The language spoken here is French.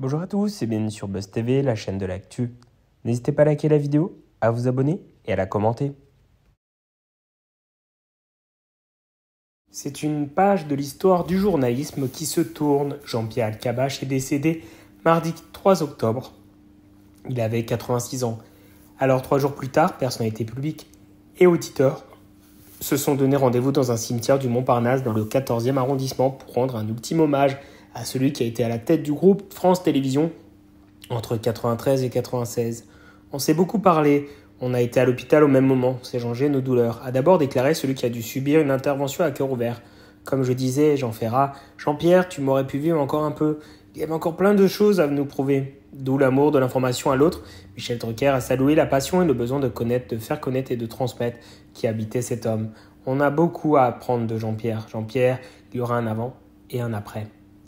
Bonjour à tous et bienvenue sur Buzz TV, la chaîne de l'actu. N'hésitez pas à liker la vidéo, à vous abonner et à la commenter. C'est une page de l'histoire du journalisme qui se tourne. Jean-Pierre Alcabache est décédé mardi 3 octobre. Il avait 86 ans. Alors trois jours plus tard, personnalités publiques et auditeurs se sont donné rendez-vous dans un cimetière du Montparnasse dans le 14e arrondissement pour rendre un ultime hommage à celui qui a été à la tête du groupe France Télévisions entre 93 et 96. On s'est beaucoup parlé, on a été à l'hôpital au même moment, c'est changé nos douleurs, a d'abord déclaré celui qui a dû subir une intervention à cœur ouvert. Comme je disais, Jean Ferrat, Jean-Pierre, tu m'aurais pu vivre encore un peu. Il y avait encore plein de choses à nous prouver. D'où l'amour de l'information à l'autre. Michel Drucker a salué la passion et le besoin de connaître, de faire connaître et de transmettre qui habitait cet homme. On a beaucoup à apprendre de Jean-Pierre. Jean-Pierre, il y aura un avant et un après.